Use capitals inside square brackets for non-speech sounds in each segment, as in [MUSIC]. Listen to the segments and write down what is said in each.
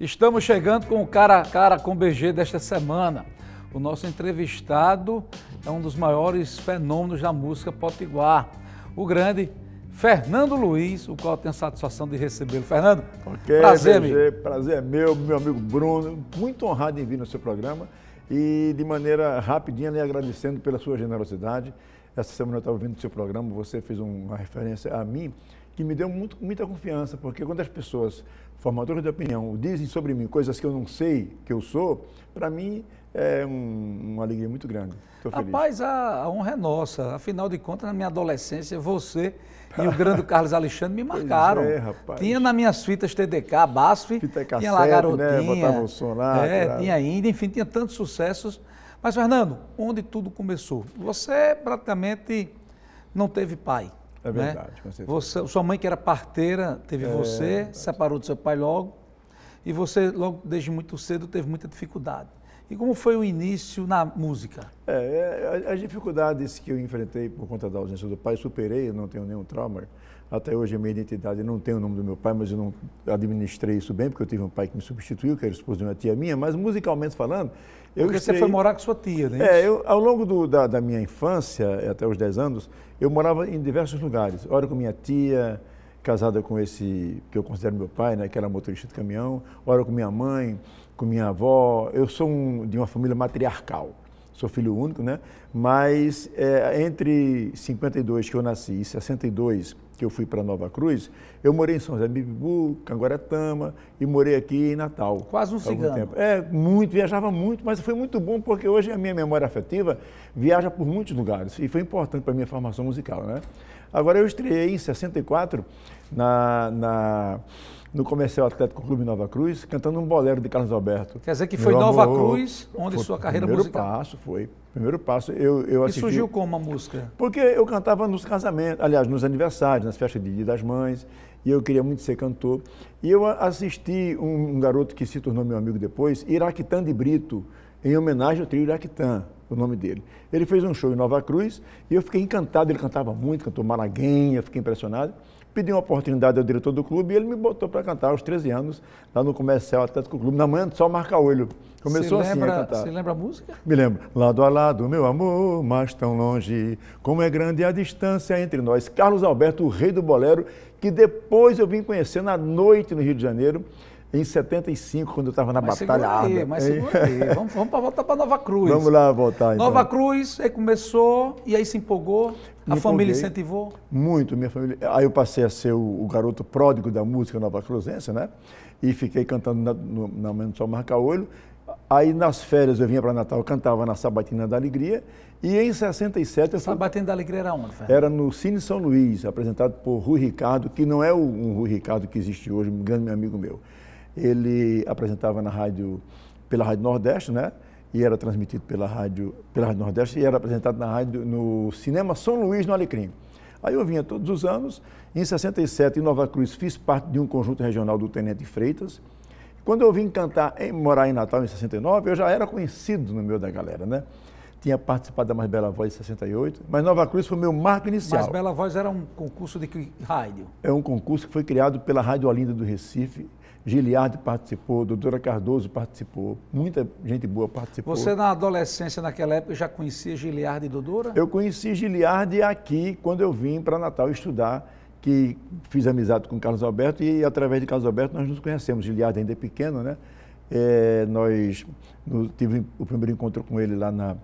Estamos chegando com o cara a cara com o BG desta semana. O nosso entrevistado é um dos maiores fenômenos da música potiguar. O grande Fernando Luiz, o qual eu tenho a satisfação de recebê-lo. Fernando, okay, prazer, BG, amigo. Prazer é meu, meu amigo Bruno. Muito honrado em vir no seu programa e de maneira rapidinha lhe agradecendo pela sua generosidade. Essa semana eu estava ouvindo o seu programa, você fez uma referência a mim que me deu muito, muita confiança, porque quando as pessoas, formadoras de opinião, dizem sobre mim coisas que eu não sei que eu sou, para mim é um, uma alegria muito grande. feliz. Rapaz, a, a, honra é nossa. Afinal de contas, na minha adolescência, você e o grande Carlos Alexandre me [LAUGHS] marcaram. É, rapaz. Tinha nas minhas fitas TDK, BASF, Fita cassete, tinha lá né? Garotinha. Né? o lá, é, tinha ainda, enfim, tinha tantos sucessos. Mas, Fernando, onde tudo começou? Você praticamente não teve pai. É né? verdade, né? com certeza. Você, sua mãe, que era parteira, teve é, você, verdade. separou do seu pai logo, e você, logo desde muito cedo, teve muita dificuldade. E como foi o início na música? É, é as dificuldades que eu enfrentei por conta da ausência do pai, superei, eu não tenho nenhum trauma. Até hoje a minha identidade, eu não tenho o nome do meu pai, mas eu não administrei isso bem, porque eu tive um pai que me substituiu, que era esposo de uma tia minha, mas musicalmente falando, eu Porque estrei... você foi morar com sua tia, né? É, eu, ao longo do, da, da, minha infância, é, até os 10 anos, eu morava em diversos lugares. Ora com minha tia, casada com esse que eu considero meu pai, né, que era motorista de caminhão, ora com minha mãe, com minha avó. Eu sou um, de uma família matriarcal sou filho único, né? Mas é, entre 52 que eu nasci e 62 que eu fui para Nova Cruz, eu morei em São José Bibibu, Canguaratama e morei aqui em Natal. Quase um cigano. Tempo. É, muito, viajava muito, mas foi muito bom porque hoje a minha memória afetiva viaja por muitos lugares e foi importante para a minha formação musical, né? Agora eu estreiei em 64 na, na no Comercial Atlético Clube Nova Cruz, cantando um bolero de Carlos Alberto. Quer dizer que foi Meu Nova amor, Cruz onde sua carreira primeiro musical. Primeiro passo, foi. Primeiro passo, eu, eu assisti. E surgiu como a música? Porque eu cantava nos casamentos, aliás, nos aniversários, nas festas de Dia das Mães, e eu queria muito ser cantor. E eu assisti um, um garoto que se tornou meu amigo depois, Iraquitã de Brito, em homenagem ao trio Iraquitã, o nome dele. Ele fez um show em Nova Cruz e eu fiquei encantado, ele cantava muito, cantou Malaguinha, fiquei impressionado. Pedi uma oportunidade ao diretor do clube e ele me botou para cantar aos 13 anos, lá no comercial Atlético Clube, na manhã só marca olho. Começou se lembra, assim a cantar. Você lembra a música? Me lembro. Lado a lado, meu amor, mas tão longe, como é grande a distância entre nós. Carlos Alberto, o rei do bolero, que depois eu vim conhecer na noite no Rio de Janeiro, em 75, quando eu estava na mas batalha aí, Mas segura aí, [LAUGHS] vamos, vamos pra, voltar para Nova Cruz. Vamos lá voltar então. Nova Cruz, aí começou, e aí se empolgou, Me a família incentivou? Muito, minha família. Aí eu passei a ser o, o garoto pródigo da música Nova Cruzense, né? E fiquei cantando na, no, na Mãe do Sol Marca Olho. Aí nas férias eu vinha para Natal, cantava na Sabatina da Alegria. E em 67 eu fui... Sabatina da Alegria era onde, Era no Cine São Luís, apresentado por Rui Ricardo, que não é o, um Rui Ricardo que existe hoje, um grande amigo meu. Ele apresentava na rádio, pela Rádio Nordeste, né? E era transmitido pela Rádio, pela rádio Nordeste e era apresentado na rádio, no Cinema São Luís, no Alecrim. Aí eu vinha todos os anos. Em 67, em Nova Cruz, fiz parte de um conjunto regional do Tenente Freitas. Quando eu vim cantar, em, morar em Natal, em 69, eu já era conhecido no meio da galera, né? Tinha participado da Mais Bela Voz em 68, mas Nova Cruz foi meu marco inicial. Mais Bela Voz era um concurso de que rádio? É um concurso que foi criado pela Rádio Olinda do Recife, Giliardi participou, doutora Cardoso participou, muita gente boa participou. Você na adolescência, naquela época, já conhecia Giliardi e Doutora? Eu conheci Giliardi aqui, quando eu vim para Natal estudar, que fiz amizade com Carlos Alberto e através de Carlos Alberto nós nos conhecemos. Giliardi ainda é pequeno, né? É, nós no, tive o primeiro encontro com ele lá na,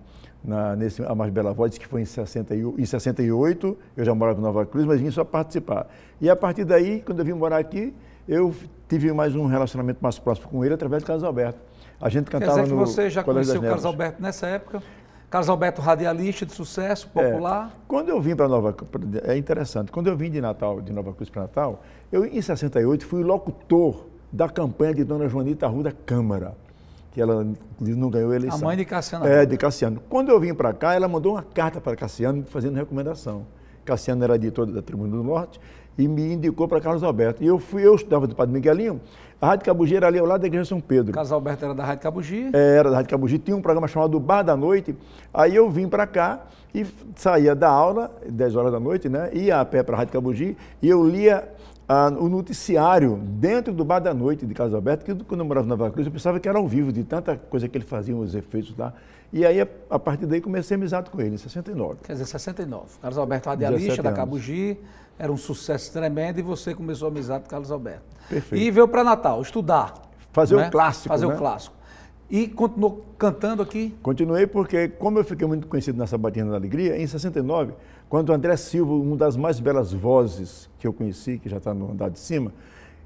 na, nesse A Mais Bela Voz, que foi em, 60, em 68, eu já morava em Nova Cruz, mas vim só participar. E a partir daí, quando eu vim morar aqui, eu tive mais um relacionamento mais próximo com ele através do Carlos Alberto. A gente cantava Quer dizer que você já conheceu o Carlos Alberto nessa época? Carlos Alberto, radialista de sucesso, é, popular. É, quando eu vim para Nova é interessante, quando eu vim de Natal, de Nova Cruz para Natal, eu em 68 fui locutor da campanha de Dona Joanita Ruda Câmara, que ela não ganhou a eleição. A mãe de Cassiano. É, de Cassiano. Quando eu vim para cá, ela mandou uma carta para Cassiano fazendo recomendação. Cassiano era editor da Tribuna do Norte e me indicou para Carlos Alberto. E eu fui, eu estudava do Padre Miguelinho, a Rádio Cabugi era ali ao lado da Igreja São Pedro. Carlos Alberto era da Rádio Cabugi? É, era da Rádio Cabugi, tinha um programa chamado Bar da Noite. Aí eu vim para cá e saía da aula, 10 horas da noite, né? Ia a pé para a Rádio Cabugi e eu lia ah, o noticiário dentro do Bar da Noite de Carlos Alberto, que quando eu morava na Nova Cruz, eu pensava que era ao vivo, de tanta coisa que ele fazia, os efeitos lá. E aí, a partir daí, comecei amizade com ele, em 69. Quer dizer, 69. Carlos Alberto Radialista, da Cabugi. Anos era um sucesso tremendo e você começou a amizade com Carlos Alberto. Perfeito. E veio para Natal estudar. Fazer né? o clássico. Fazer né? o clássico. E continuou cantando aqui? Continuei porque, como eu fiquei muito conhecido na Sabatina da Alegria, em 69, quando o André Silva, uma das mais belas vozes que eu conheci, que já está no andar de cima,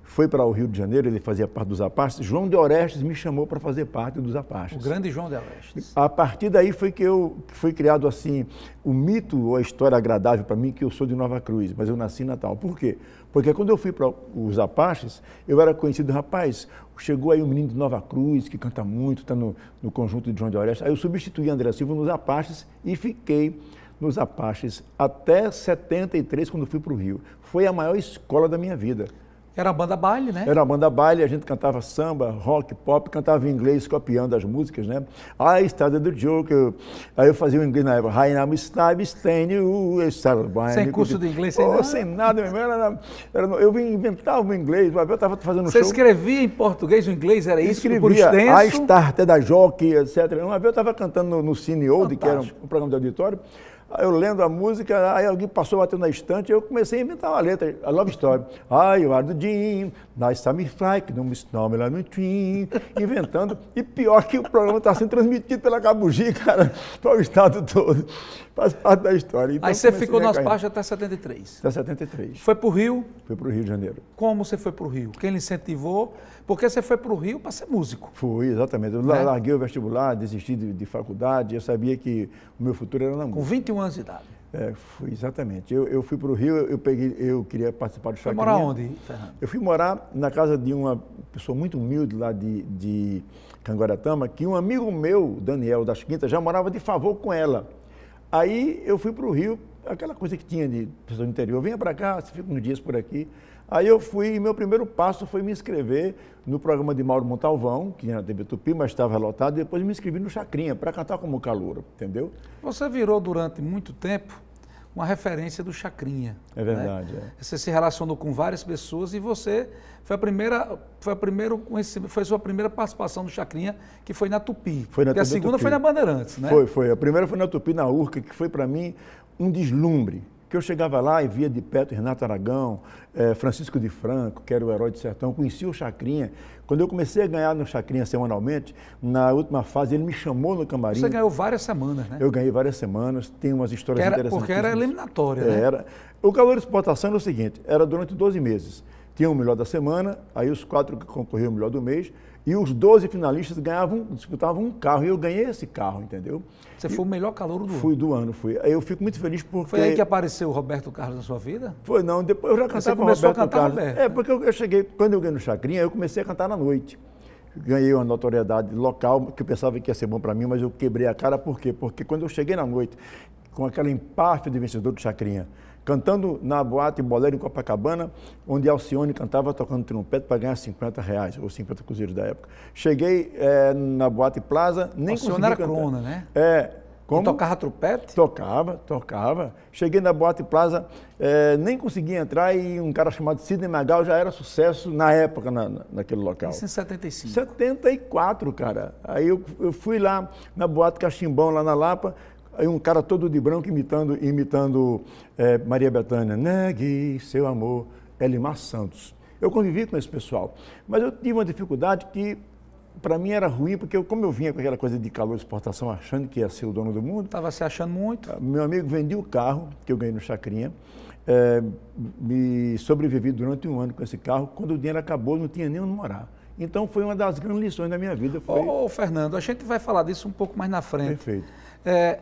foi para o Rio de Janeiro, ele fazia parte dos Apaches. João de Orestes me chamou para fazer parte dos Apaches. O grande João de Orestes. A partir daí foi que eu foi criado assim o mito ou a história agradável para mim que eu sou de Nova Cruz, mas eu nasci em Natal. Por quê? Porque quando eu fui para os Apaches, eu era conhecido, rapaz, chegou aí um menino de Nova Cruz que canta muito, está no, no conjunto de João de Orestes. Aí eu substituí André Silva nos Apaches e fiquei nos Apaches até 73 quando fui para o Rio. Foi a maior escola da minha vida. Era a banda baile, né? Era a banda baile, a gente cantava samba, rock, pop, cantava em inglês, copiando as músicas, né? Ah, Estrada do Joker. Aí eu fazia o inglês na época. Rainam Stive Stênio, Estrada Baile. Sem curso de inglês, sem oh, nada? Sem nada, meu irmão. Era, eu inventava o inglês, o Abel estava fazendo Você show. Você escrevia em português, o inglês era isso? Escrevia, por extenso? A Starter da Jockey, etc. O Abel estava cantando no, no Cine Old, que era um, um programa de auditório. Aí eu lendo a música, aí alguém passou batendo na estante, eu comecei a inventar uma letra, a love story. I o are the nice time fly, que não me snome lá no twin, inventando. E pior que o programa está sendo transmitido pela Cabugi, [LAUGHS] cara, para o estado todo. Faz parte da história. Então, aí você ficou nas páginas até 73? Até 73. Foi para o Rio? Foi para o Rio de Janeiro. Como você foi para o Rio? Quem lhe incentivou? Porque você foi para o Rio para ser músico. Fui, exatamente. Eu é? larguei o vestibular, desisti de, de faculdade, eu sabia que o meu futuro era na música. Com 21 anos de idade. É, fui, exatamente. Eu, eu fui para o Rio, eu, peguei, eu queria participar do Chacrinha. Foi morar onde, Fernando? Eu fui morar na casa de uma pessoa muito humilde lá de, de Canguaratama, que um amigo meu, Daniel das Quintas, já morava de favor com ela. Aí eu fui para o Rio, aquela coisa que tinha de pessoa do interior, venha para cá, você fica uns dias por aqui. Aí eu fui e meu primeiro passo foi me inscrever no programa de Mauro Montalvão, que era na TV Tupi, mas estava lotado, e depois me inscrevi no Chacrinha, para cantar como Calouro, entendeu? Você virou durante muito tempo uma referência do Chacrinha. É né? verdade. Né? É. Você se relacionou com várias pessoas e você foi a primeira, foi a primeira, foi a sua primeira participação no Chacrinha, que foi na Tupi. Foi na e TV a segunda Tupi. foi na Bandeirantes, né? Foi, foi. A primeira foi na Tupi, na Urca, que foi para mim um deslumbre que eu chegava lá e via de perto Renato Aragão, eh, Francisco de Franco, que era o herói do sertão, conhecia o Chacrinha. Quando eu comecei a ganhar no Chacrinha semanalmente, na última fase ele me chamou no camarim. Você ganhou várias semanas, né? Eu ganhei várias semanas, tem umas histórias era, interessantes. Porque era eliminatória, né? Era. O calor de exportação era o seguinte, era durante 12 meses. Tinha o melhor da semana, aí os quatro que concorriam o melhor do mês e os 12 finalistas ganhavam, disputavam um carro. E eu ganhei esse carro, entendeu? Você e foi o melhor calor do fui ano? Fui do ano, fui. Eu fico muito feliz porque. Foi aí que apareceu o Roberto Carlos na sua vida? Foi, não. Depois eu já cantava Você começou Roberto a cantar Carlos. Roberto. É, porque eu, eu, cheguei, quando eu ganhei no Chacrinha, eu comecei a cantar na noite. Ganhei uma notoriedade local, que eu pensava que ia ser bom para mim, mas eu quebrei a cara, por quê? Porque quando eu cheguei na noite com aquela empáfia de vencedor do Chacrinha, cantando na boate Bolero em Copacabana, onde Alcione cantava tocando trompete para ganhar 50 reais, ou 50 cruzeiros da época. Cheguei é, na boate Plaza, nem Alcione consegui era cantar. crona, né? É. Como? E tocava trompete? Tocava, tocava. Cheguei na Boate Plaza, é, nem conseguia entrar e um cara chamado Sidney Magal já era sucesso na época, na, naquele local. Isso em 75. 74, cara. Aí eu, eu fui lá na Boate Cachimbão, lá na Lapa, Aí um cara todo de branco imitando, imitando é, Maria Bethânia. Negue seu amor, Elimar Santos. Eu convivi com esse pessoal, mas eu tive uma dificuldade que para mim era ruim, porque eu, como eu vinha com aquela coisa de calor de exportação, achando que ia ser o dono do mundo. Estava se achando muito. Ah, meu amigo vendeu o carro que eu ganhei no Chacrinha. É, me sobrevivi durante um ano com esse carro. Quando o dinheiro acabou, não tinha nem onde morar. Então foi uma das grandes lições da minha vida. Foi... Ô, Fernando, a gente vai falar disso um pouco mais na frente. Perfeito. É,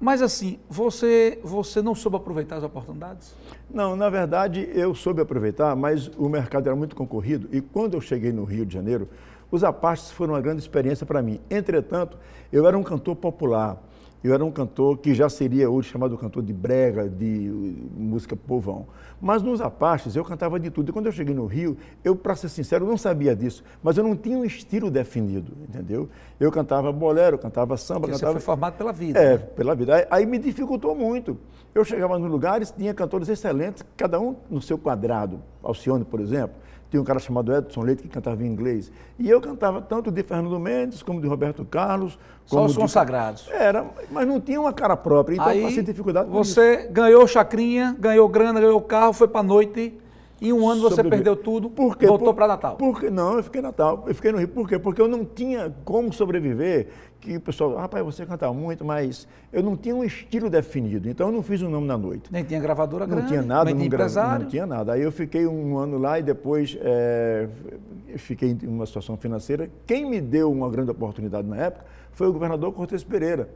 mas assim, você, você não soube aproveitar as oportunidades? Não, na verdade eu soube aproveitar, mas o mercado era muito concorrido e quando eu cheguei no Rio de Janeiro, os Apaches foram uma grande experiência para mim. Entretanto, eu era um cantor popular. Eu era um cantor que já seria hoje chamado cantor de brega, de música povão. Mas nos Apaches eu cantava de tudo. E quando eu cheguei no Rio, eu, para ser sincero, não sabia disso. Mas eu não tinha um estilo definido, entendeu? Eu cantava bolero, cantava samba, Porque cantava. Você foi formado pela vida. É, né? pela vida. aí me dificultou muito. Eu chegava nos lugares, tinha cantores excelentes, cada um no seu quadrado. Alcione, por exemplo tinha um cara chamado Edson Leite que cantava em inglês. E eu cantava tanto de Fernando Mendes, como de Roberto Carlos. Como Só os de... consagrados. Era, mas não tinha uma cara própria. Então Aí, passei dificuldade. Você isso. ganhou chacrinha, ganhou grana, ganhou carro, foi para noite e um ano você perdeu tudo, Por quê? voltou para Natal. Porque não, eu fiquei Natal, eu fiquei no Rio. Por quê? Porque eu não tinha como sobreviver. Que o pessoal, rapaz, você canta muito, mas eu não tinha um estilo definido. Então eu não fiz um nome na noite. Nem tinha gravadora grande. Não tinha nada, nem não, empresário. não tinha nada. Aí eu fiquei um ano lá e depois é, fiquei em uma situação financeira. Quem me deu uma grande oportunidade na época foi o governador Cortes Pereira,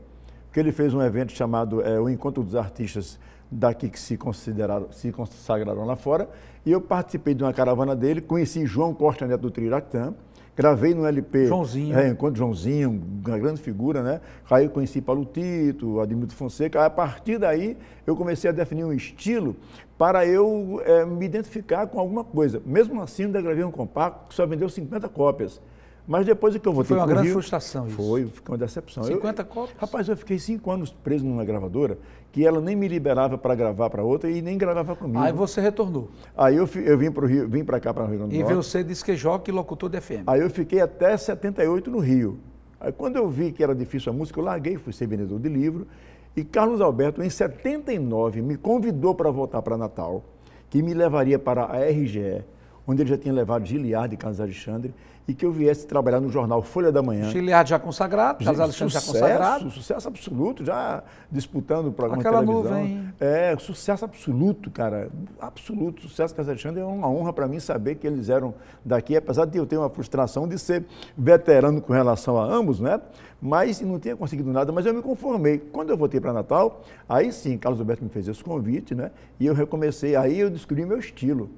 que ele fez um evento chamado é, o Encontro dos Artistas daqui que se, consideraram, se consagraram lá fora. E eu participei de uma caravana dele, conheci João Costa Neto do Triratã, gravei no LP. Joãozinho. É, enquanto Joãozinho, uma grande figura, né? Aí eu conheci Paulo Tito, Admito Fonseca. A partir daí eu comecei a definir um estilo para eu é, me identificar com alguma coisa. Mesmo assim, ainda gravei um compacto que só vendeu 50 cópias. Mas depois o que eu voltei Foi uma grande Rio, frustração isso. Foi, foi uma decepção. 50 eu, copos? Rapaz, eu fiquei cinco anos preso numa gravadora que ela nem me liberava para gravar para outra e nem gravava comigo. Aí você retornou. Aí eu, eu vim para o Rio, vim para cá, para o Rio Grande do Norte. E você disse que é que e é locutor de FM. Aí eu fiquei até 78 no Rio. Aí quando eu vi que era difícil a música, eu larguei, fui ser vendedor de livro. E Carlos Alberto, em 79, me convidou para voltar para Natal, que me levaria para a RGE, onde ele já tinha levado Giliard e Carlos Alexandre, e que eu viesse trabalhar no jornal Folha da Manhã. Giliard já consagrado, Carlos Alexandre sucesso, já consagrado. Sucesso absoluto, já disputando o programa Aquela de televisão. Nuvem. É, sucesso absoluto, cara. Absoluto sucesso. Carlos Alexandre é uma honra para mim saber que eles eram daqui, apesar de eu ter uma frustração de ser veterano com relação a ambos, né? Mas não tinha conseguido nada, mas eu me conformei. Quando eu voltei para Natal, aí sim, Carlos Alberto me fez esse convite, né? E eu recomecei. Aí eu descobri meu estilo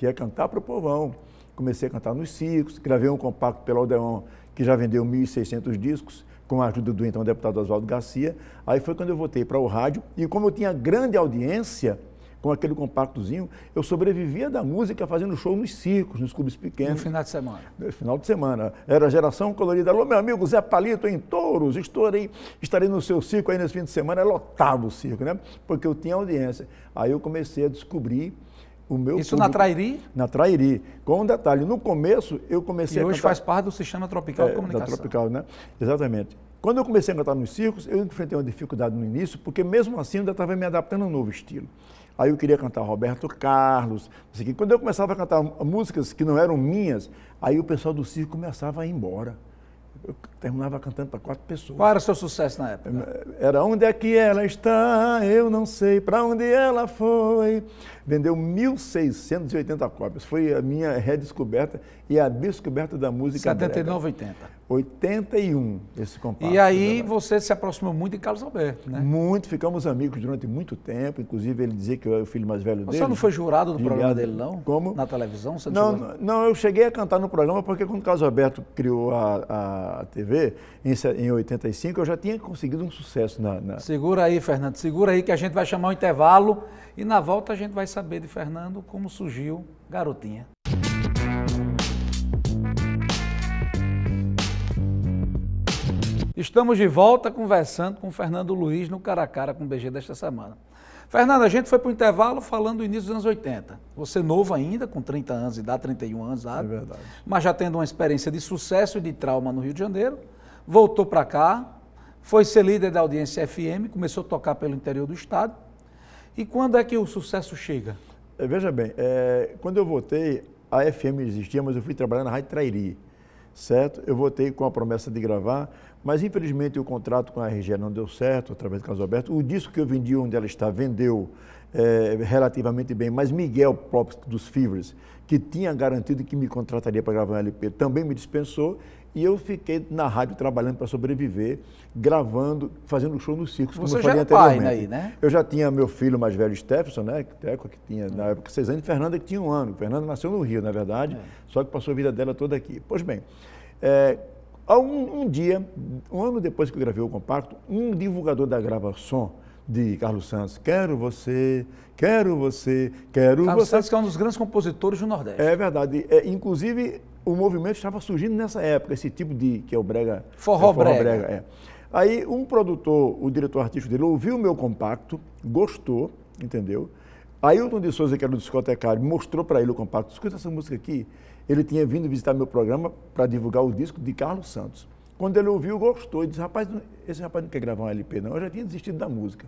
que é cantar para o povão. Comecei a cantar nos circos, gravei um compacto pela Odeon, que já vendeu 1.600 discos, com a ajuda do então deputado Oswaldo Garcia. Aí foi quando eu voltei para o rádio, e como eu tinha grande audiência, com aquele compactozinho, eu sobrevivia da música fazendo show nos circos, nos clubes pequenos. No final de semana. No final de semana. Era a geração colorida. Alô, meu amigo Zé Palito em Touros, estarei, estarei no seu circo aí nesse fim de semana. É lotado o circo, né? Porque eu tinha audiência. Aí eu comecei a descobrir o meu Isso público, na Trairi? Na Trairi. Com um detalhe, no começo eu comecei a hoje cantar, faz parte do sistema tropical é, de comunicação. Da tropical, né? Exatamente. Quando eu comecei a cantar nos circos, eu enfrentei uma dificuldade no início, porque mesmo assim eu ainda estava me adaptando a um novo estilo. Aí eu queria cantar Roberto Carlos, assim, quando eu começava a cantar músicas que não eram minhas, aí o pessoal do circo começava a ir embora eu terminava cantando para quatro pessoas. Qual era o seu sucesso na época? Era Onde é que ela está? Eu não sei para onde ela foi. Vendeu 1.680 cópias. Foi a minha redescoberta e a descoberta da música 79 80. 81, esse compacto E aí você se aproximou muito de Carlos Alberto, né? Muito, ficamos amigos durante muito tempo, inclusive ele dizia que eu era o filho mais velho você dele. Você não foi jurado do de programa dele, não? Como? Na televisão? Você não, não, não, eu cheguei a cantar no programa porque quando Carlos Alberto criou a, a TV, em, em 85, eu já tinha conseguido um sucesso na, na... Segura aí, Fernando, segura aí que a gente vai chamar o um intervalo e na volta a gente vai saber de Fernando como surgiu Garotinha. Estamos de volta conversando com Fernando Luiz no Cara a Cara com o BG desta semana. Fernando, a gente foi para o intervalo falando do início dos anos 80. Você novo ainda, com 30 anos e dá 31 anos sabe? É verdade. Mas já tendo uma experiência de sucesso e de trauma no Rio de Janeiro, voltou para cá, foi ser líder da audiência FM, começou a tocar pelo interior do estado. E quando é que o sucesso chega? É, veja bem, é, quando eu voltei, a FM existia, mas eu fui trabalhar na Rádio Trairi certo? Eu votei com a promessa de gravar, mas infelizmente o contrato com a RG não deu certo, através do Carlos Alberto. O disco que eu vendi onde ela está vendeu é, relativamente bem, mas Miguel próprio dos Fivers, que tinha garantido que me contrataria para gravar um LP, também me dispensou e eu fiquei na rádio trabalhando para sobreviver, gravando, fazendo show no circo, como eu falei é anteriormente. Pai, né? Eu já tinha meu filho mais velho, Stephenson, né? Teco, que tinha na hum. época seis anos, e Fernanda, que tinha um ano. Fernanda nasceu no Rio, na verdade, é. só que passou a vida dela toda aqui. Pois bem, é, um, um dia, um ano depois que eu gravei o compacto, um divulgador da gravação, de Carlos Santos. Quero você, quero você, quero Carlos você. Carlos Santos que é um dos grandes compositores do Nordeste. É verdade. É, inclusive, o movimento estava surgindo nessa época, esse tipo de. que é o brega. Forró, é, forró brega. brega é. Aí um produtor, o diretor artístico dele, ouviu o meu compacto, gostou, entendeu? Ailton de Souza, que era o discotecário, mostrou para ele o compacto. Escuta essa música aqui. Ele tinha vindo visitar meu programa para divulgar o disco de Carlos Santos. Quando ele ouviu, gostou e disse: rapaz, esse rapaz não quer gravar um LP, não. Eu já tinha desistido da música.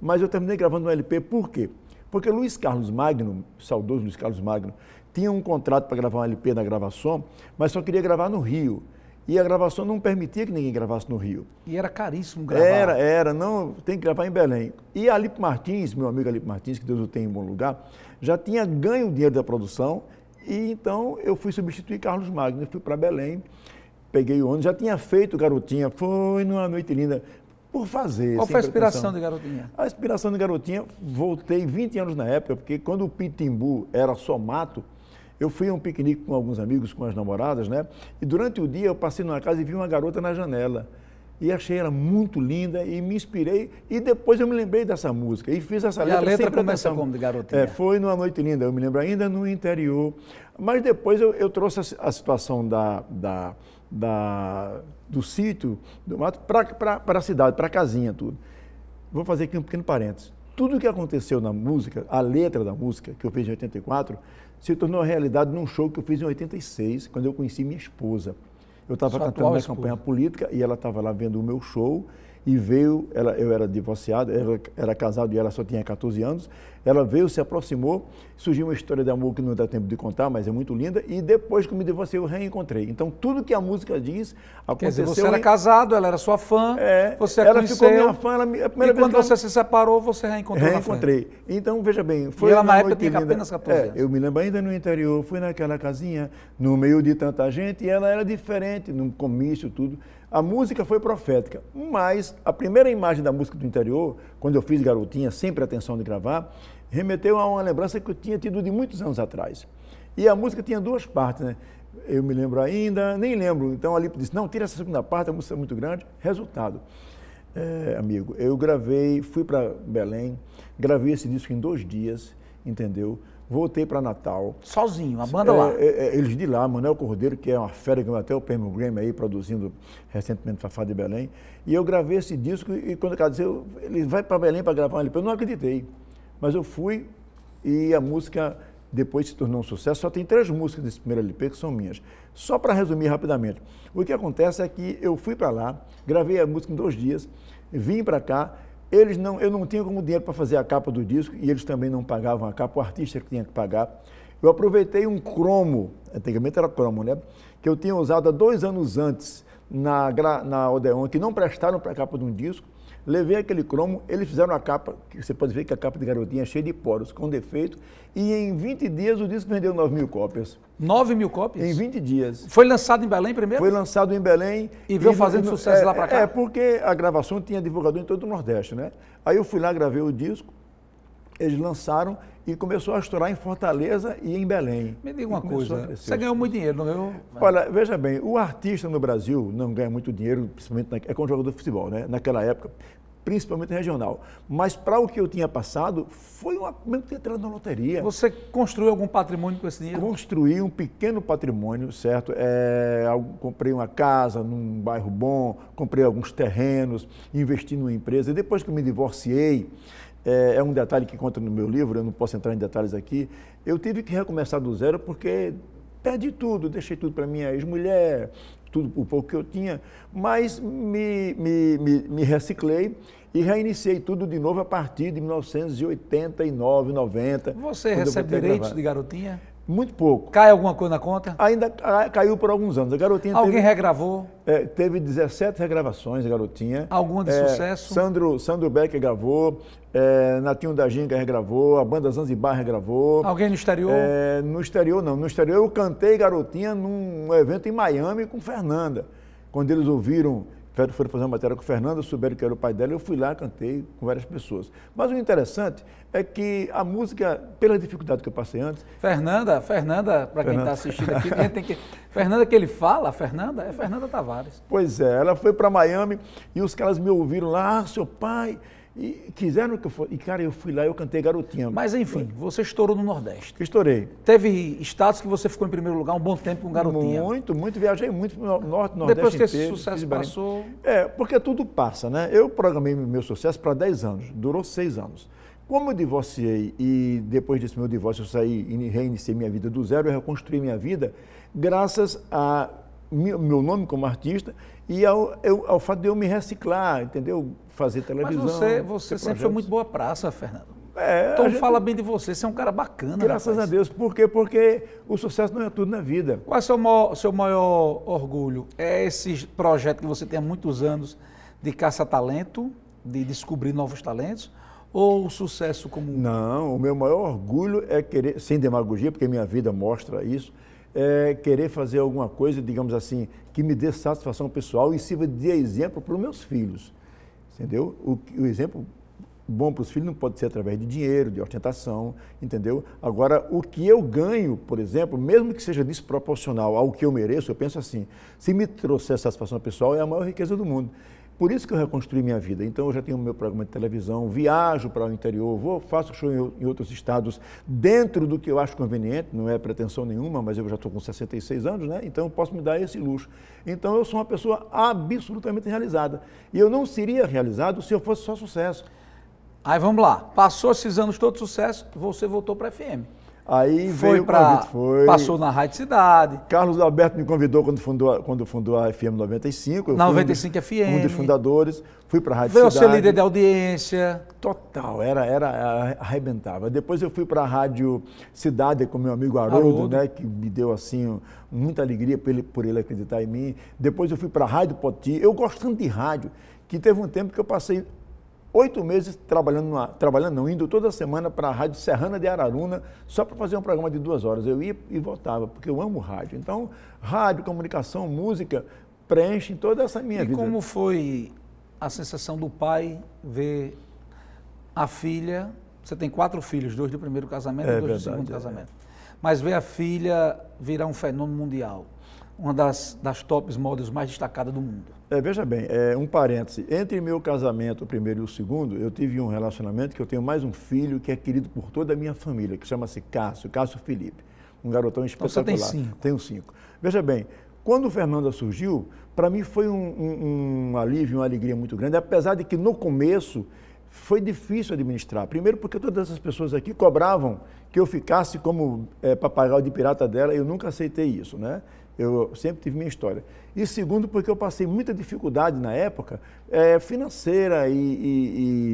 Mas eu terminei gravando um LP, por quê? Porque Luiz Carlos Magno, saudoso Luiz Carlos Magno, tinha um contrato para gravar um LP na gravação, mas só queria gravar no Rio. E a gravação não permitia que ninguém gravasse no Rio. E era caríssimo gravar. Era, era. Não, tem que gravar em Belém. E Alipe Martins, meu amigo Alipe Martins, que Deus o tenha em bom lugar, já tinha ganho o dinheiro da produção. E então eu fui substituir Carlos Magno. Eu fui para Belém, peguei o ônibus, já tinha feito Garotinha. Foi numa noite linda. Por fazer. Qual foi a inspiração de Garotinha? A inspiração de Garotinha, voltei 20 anos na época, porque quando o Pitimbu era só mato, eu fui a um piquenique com alguns amigos, com as namoradas, né? E durante o dia eu passei numa casa e vi uma garota na janela. E achei ela muito linda e me inspirei. E depois eu me lembrei dessa música e fiz essa letra. E a letra começa como de garotinha? É, foi numa noite linda, eu me lembro ainda, no interior. Mas depois eu, eu trouxe a, a, situação da, da, da do sítio, do mato, para a cidade, para a casinha, tudo. Vou fazer aqui um pequeno parênteses. Tudo o que aconteceu na música, a letra da música, que eu fiz em 84, se tornou realidade num show que eu fiz em 86, quando eu conheci minha esposa. Eu estava cantando minha campanha política e ela estava lá vendo o meu show e veio, ela, eu era divorciado, ela era casado e ela só tinha 14 anos, ela veio, se aproximou, surgiu uma história de amor que não dá tempo de contar, mas é muito linda. E depois que me divorciei, eu reencontrei. Então, tudo que a música diz aconteceu. Quer dizer, você em... era casado, ela era sua fã, é, você Ela conheceu, ficou minha fã, ela me, a primeira e vez quando você ela... se separou, você reencontrou Reencontrei. Então, veja bem. Foi e ela, na época, tinha apenas 14 é, anos. É, eu me lembro ainda no interior, fui naquela casinha, no meio de tanta gente, e ela era diferente, num comício, tudo. A música foi profética, mas a primeira imagem da música do interior, quando eu fiz Garotinha, sempre pretensão atenção de gravar, remeteu a uma lembrança que eu tinha tido de muitos anos atrás. E a música tinha duas partes, né? Eu me lembro ainda, nem lembro. Então a Lipo disse, não, tira essa segunda parte, a música é muito grande. Resultado, é, amigo, eu gravei, fui para Belém, gravei esse disco em dois dias, entendeu? Voltei para Natal. Sozinho, a banda é, lá? É, é, eles de lá, Manuel Cordeiro, que é uma fera que até o prêmio Grammy aí, produzindo recentemente Fafá de Belém. E eu gravei esse disco e quando eu dizer, ele vai para Belém para gravar um LP, eu não acreditei. Mas eu fui e a música depois se tornou um sucesso. Só tem três músicas desse primeiro LP que são minhas. Só para resumir rapidamente, o que acontece é que eu fui para lá, gravei a música em dois dias, vim para cá. Eles não, eu não tinha como dinheiro para fazer a capa do disco e eles também não pagavam a capa, o artista que tinha que pagar. Eu aproveitei um cromo, antigamente era cromo, né? Que eu tinha usado há dois anos antes na, na Odeon, que não prestaram para a capa de um disco. Levei aquele cromo, eles fizeram a capa, que você pode ver que a capa de garotinha é cheia de poros, com defeito, e em 20 dias o disco vendeu 9 mil cópias. 9 mil cópias? Em 20 dias. Foi lançado em Belém primeiro? Foi lançado em Belém. E veio e fazendo sucesso é, lá para cá? É, é, porque a gravação tinha divulgador em todo o Nordeste, né? Aí eu fui lá, gravei o disco, eles lançaram e começou a estourar em Fortaleza e em Belém. Me diga uma coisa, você ganhou muito dinheiro, não ganhou? Olha, veja bem, o artista no Brasil não ganha muito dinheiro, principalmente na, é como jogador de futebol, né? Naquela época, principalmente regional. Mas para o que eu tinha passado, foi uma, mesmo ter entrado na loteria. Você construiu algum patrimônio com esse dinheiro? Construí um pequeno patrimônio, certo? É, comprei uma casa num bairro bom, comprei alguns terrenos, investi numa empresa. E depois que eu me divorciei, é, é, um detalhe que conta no meu livro, eu não posso entrar em detalhes aqui. Eu tive que recomeçar do zero porque perdi tudo, deixei tudo para minha ex-mulher, tudo o pouco que eu tinha, mas me, me, me, me reciclei e reiniciei tudo de novo a partir de 1989, 90. Você recebe direitos de garotinha? Muito pouco. Cai alguma coisa na conta? Ainda caiu por alguns anos. A garotinha Alguém teve, regravou? É, teve 17 regravações, a garotinha. Alguma de é, sucesso? Sandro, Sandro Beck gravou, é, Natinho da Ginga regravou, a banda Zanzibar regravou. Alguém no exterior? É, no exterior não. No exterior eu cantei garotinha num evento em Miami com Fernanda. Quando eles ouviram foram fazer uma matéria com o Fernando, souberam que era o pai dela, eu fui lá, cantei com várias pessoas. Mas o interessante é que a música, pela dificuldade que eu passei antes... Fernanda, Fernanda, para quem está assistindo aqui, a gente tem que... [LAUGHS] Fernanda que ele fala, Fernanda, é Fernanda Tavares. Pois é, ela foi para Miami e os caras me ouviram lá, ah, seu pai e quiseram que eu fosse. E, cara, eu fui lá eu cantei garotinha. Mas enfim, você estourou no Nordeste. Estourei. Teve estados que você ficou em primeiro lugar um bom tempo com garotinha. Muito, muito, viajei muito no norte, nordeste. Depois que esse sucesso passou. É, porque tudo passa, né? Eu programei meu sucesso para 10 anos, durou 6 anos. Como eu divorciei e depois desse meu divórcio eu saí e reiniciei minha vida do zero, eu reconstruí minha vida graças a meu nome como artista e ao, eu, ao fato de eu me reciclar, entendeu? Fazer televisão. Mas você, você sempre foi muito boa praça, Fernando. É, então gente... fala bem de você, você é um cara bacana. Graças rapaz. a Deus. Por quê? Porque o sucesso não é tudo na vida. Qual é o seu maior, seu maior orgulho? É esse projeto que você tem há muitos anos de caça-talento, de descobrir novos talentos? Ou o sucesso como. Não, o meu maior orgulho é querer, sem demagogia, porque minha vida mostra isso, é, querer fazer alguma coisa, digamos assim, que me dê satisfação pessoal e sirva de exemplo para os meus filhos. Entendeu? O, o exemplo bom para os filhos não pode ser através de dinheiro, de ostentação, entendeu? Agora, o que eu ganho, por exemplo, mesmo que seja desproporcional ao que eu mereço, eu penso assim: se me trouxer satisfação pessoal, é a maior riqueza do mundo. Por isso que eu reconstruí minha vida. Então eu já tenho meu programa de televisão, viajo para o interior, vou, faço show em, em, outros estados dentro do que eu acho conveniente, não é pretensão nenhuma, mas eu já estou com 66 anos, né? Então eu posso me dar esse luxo. Então eu sou uma pessoa absolutamente realizada. E eu não seria realizado se eu fosse só sucesso. Aí vamos lá. Passou esses anos todo sucesso, você voltou para a FM. Aí foi veio pra, convite, foi. Passou na Rádio Cidade. Carlos Alberto me convidou quando fundou, quando fundou a FM 95. Eu na 95 um, FM. Um dos fundadores. Fui para a Rádio veio Cidade. Veio ser líder de audiência. Total, era, era arrebentava. Depois eu fui para a Rádio Cidade com meu amigo Haroldo, Haroldo, né, que me deu assim muita alegria por ele, por ele acreditar em mim. Depois eu fui para a Rádio Poti. Eu gostando de rádio, que teve um tempo que eu passei oito meses trabalhando, numa, trabalhando não, indo toda semana para a Rádio Serrana de Araruna, só para fazer um programa de duas horas. Eu ia e voltava, porque eu amo rádio. Então, rádio, comunicação, música preenchem toda essa minha e vida. E como foi a sensação do pai ver a filha? Você tem quatro filhos, dois do primeiro casamento é, e dois verdade, do segundo é. casamento. Mas ver a filha virar um fenômeno mundial uma das, das tops models mais destacadas do mundo. É, veja bem, é, um parêntese. Entre meu casamento, o primeiro e o segundo, eu tive um relacionamento que eu tenho mais um filho que é querido por toda a minha família, que chama-se Cássio, Cássio Felipe. Um garotão espetacular. Então você tem cinco. Tenho cinco. Veja bem, quando o Fernanda surgiu, para mim foi um, um, um alívio, uma alegria muito grande, apesar de que no começo foi difícil administrar. Primeiro, porque todas essas pessoas aqui cobravam que eu ficasse como é, papagaio de pirata dela, eu nunca aceitei isso, né? Eu sempre tive minha história. E segundo, porque eu passei muita dificuldade na época é, financeira e, e,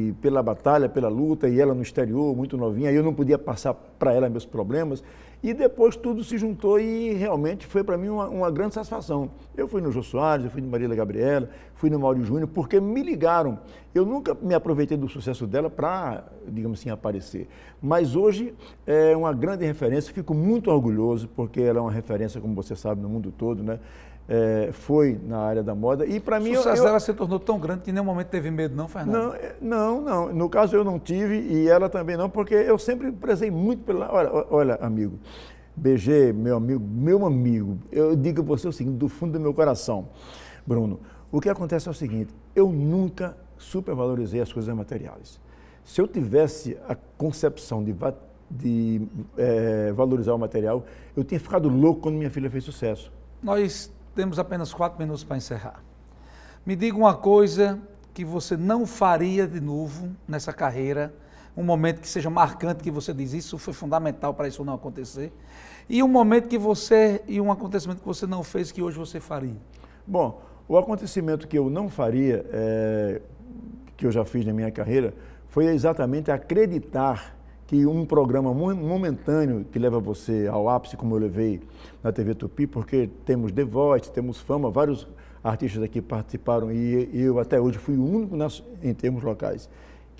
e, pela batalha, pela luta, e ela no exterior, muito novinha, e eu não podia passar para ela meus problemas. E depois tudo se juntou e realmente foi para mim uma, uma, grande satisfação. Eu fui no Jô Soares, eu fui no Marília Gabriela, fui no Mauro Júnior, porque me ligaram. Eu nunca me aproveitei do sucesso dela para, digamos assim, aparecer. Mas hoje é uma grande referência, fico muito orgulhoso, porque ela é uma referência, como você sabe, no mundo todo, né? é, foi na área da moda. E para mim. O sucesso eu, eu, se tornou tão grande que em nenhum momento teve medo, não, Fernando? Não, é, não, não. No caso eu não tive e ela também não, porque eu sempre prezei muito pela. Olha, olha amigo, BG, meu amigo, meu amigo, eu digo a você o seguinte, do fundo do meu coração, Bruno. O que acontece é o seguinte: eu nunca supervalorizei as coisas materiais. Se eu tivesse a concepção de, de é, valorizar o material, eu tinha ficado louco quando minha filha fez sucesso. Nós temos apenas quatro minutos para encerrar. Me diga uma coisa que você não faria de novo nessa carreira, um momento que seja marcante, que você diz isso foi fundamental para isso não acontecer, e um momento que você, e um acontecimento que você não fez que hoje você faria. Bom, o acontecimento que eu não faria, é, que eu já fiz na minha carreira, foi exatamente acreditar que um programa momentâneo que leva você ao ápice, como eu levei na TV Tupi, porque temos The Voice, temos Fama, vários artistas aqui participaram e eu até hoje fui o único nas, em termos locais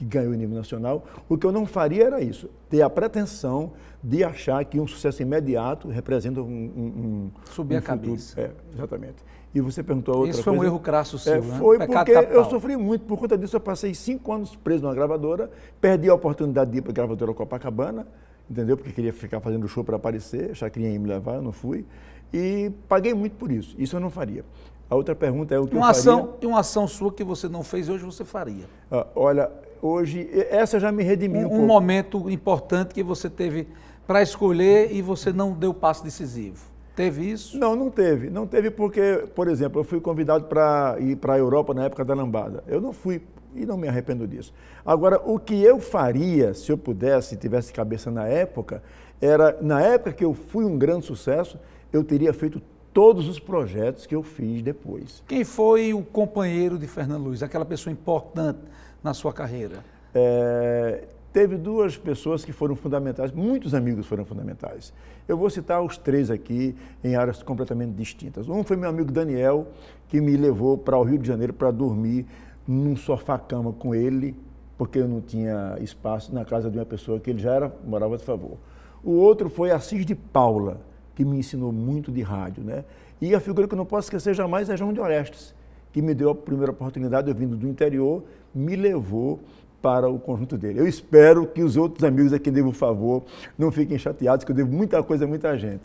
que ganhou em nível nacional. O que eu não faria era isso, ter a pretensão de achar que um sucesso imediato representa um. um, um Subir um a futuro. cabeça. É, exatamente. E você perguntou a outra Isso foi coisa. um erro crasso é, seu, é, né? Foi Pecado porque capital. eu sofri muito. Por conta disso, eu passei cinco anos preso numa gravadora, perdi a oportunidade de ir para a gravadora Copacabana, entendeu? Porque queria ficar fazendo show para aparecer, Chacrinha ia me levar, eu não fui. E paguei muito por isso. Isso eu não faria. A outra pergunta é o que uma eu faria. Ação, e uma ação sua que você não fez hoje, você faria? Ah, olha, hoje, essa já me redimiu um, um momento importante que você teve para escolher e você não deu passo decisivo. Teve isso? Não, não teve. Não teve porque, por exemplo, eu fui convidado para ir para a Europa na época da lambada. Eu não fui e não me arrependo disso. Agora, o que eu faria se eu pudesse, tivesse cabeça na época, era na época que eu fui um grande sucesso, eu teria feito todos os projetos que eu fiz depois. Quem foi o companheiro de Fernando Luiz? Aquela pessoa importante na sua carreira? É, teve duas pessoas que foram fundamentais, muitos amigos foram fundamentais. Eu vou citar os três aqui em áreas completamente distintas. Um foi meu amigo Daniel, que me levou para o Rio de Janeiro para dormir num sofá-cama com ele, porque eu não tinha espaço na casa de uma pessoa que ele já era, morava de favor. O outro foi Assis de Paula, que me ensinou muito de rádio, né? E a figura que eu não posso esquecer jamais é João de Orestes que me deu a primeira oportunidade, eu vindo do interior, me levou para o conjunto dele. Eu espero que os outros amigos a quem devo favor não fiquem chateados, que eu devo muita coisa a muita gente.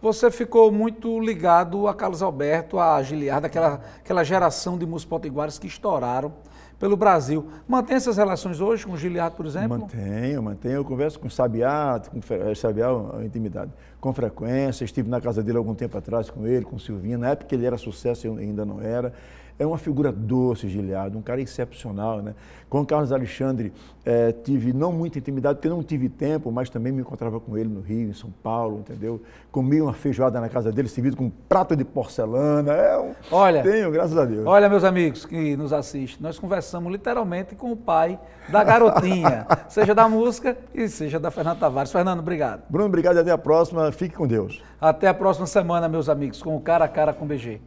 Você ficou muito ligado a Carlos Alberto, a Giliarda, aquela, aquela geração de músicos potiguares que estouraram pelo Brasil. Mantém essas relações hoje com o Giliard, por exemplo? Mantenho, mantenho. Eu converso com o Sabiá, com o eh, Sabiá, a intimidade, com frequência. Estive na casa dele algum tempo atrás com ele, com o Silvinho. Na época ele era sucesso, eu ainda não era é uma figura doce, Giliardo, um cara excepcional. Né? Com o Carlos Alexandre é, tive não muita intimidade, porque não tive tempo, mas também me encontrava com ele no Rio, em São Paulo, entendeu? Comia uma feijoada na casa dele, servido com um prato de porcelana. É um... Olha, tenho, graças a Deus. Olha, meus amigos que nos assistem, nós conversamos literalmente com o pai da garotinha, [LAUGHS] seja da música e seja da Fernanda Tavares. Fernando, obrigado. Bruno, obrigado e até a próxima. Fique com Deus. Até a próxima semana, meus amigos, com o Cara a Cara com BG.